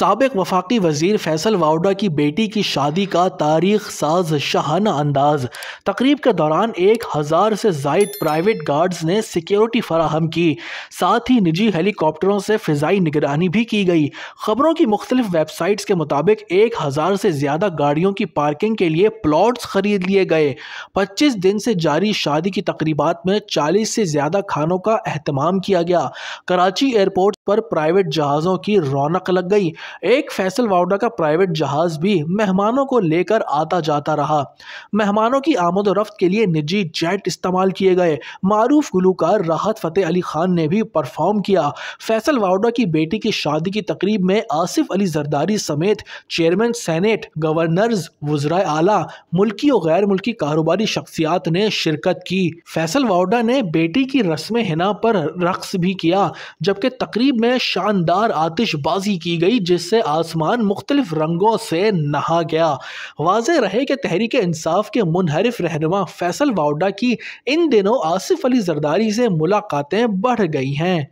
सबक वफाकी वजीर फैसल वाउडा की बेटी की शादी का तारीख साज शाहाना अंदाज तकरीब के दौरान एक हज़ार से जायद प्राइवेट गार्ड्स ने सिक्योरिटी फराहम की साथ ही निजी हेलीकॉप्टरों से फ़िज़ाई निगरानी भी की गई खबरों की मुख्तलिफ वेबसाइट्स के मुताबिक एक हज़ार से ज़्यादा गाड़ियों की पार्किंग के लिए प्लॉट्स खरीद लिए गए पच्चीस दिन से जारी शादी की तकरीबा में चालीस से ज़्यादा खानों का अहतमाम किया गया कराची एयरपोर्ट पर प्राइवेट जहाज़ों की रौनक लग गई एक फैसल वाउडा का प्राइवेट जहाज़ भी मेहमानों को लेकर आता जाता रहा मेहमानों की आमद रफ्त के लिए निजी जेट इस्तेमाल किए गए मारूफ गुलूकार राहत फ़तेह अली खान ने भी परफॉर्म किया फैसल वाउडा की बेटी की शादी की तकरीब में आसिफ अली जरदारी समेत चेयरमैन सैनेट गवर्नर्स वज्रा आला मुल्की और गैर मुल्की कारोबारी शख्सियात ने शिरकत की फैसल वाउडा ने बेटी की रस्म हिना पर रक्स भी किया जबकि तकरीब में शानदार आतिशबाजी की गई जिससे आसमान मुख्तलिफ रंगों से नहा गया वाज रहे कि तहरीक इंसाफ के मुनहरफ रहनमा फैसल वाउडा की इन दिनों आसिफ अली जरदारी से मुलाकातें बढ़ गई हैं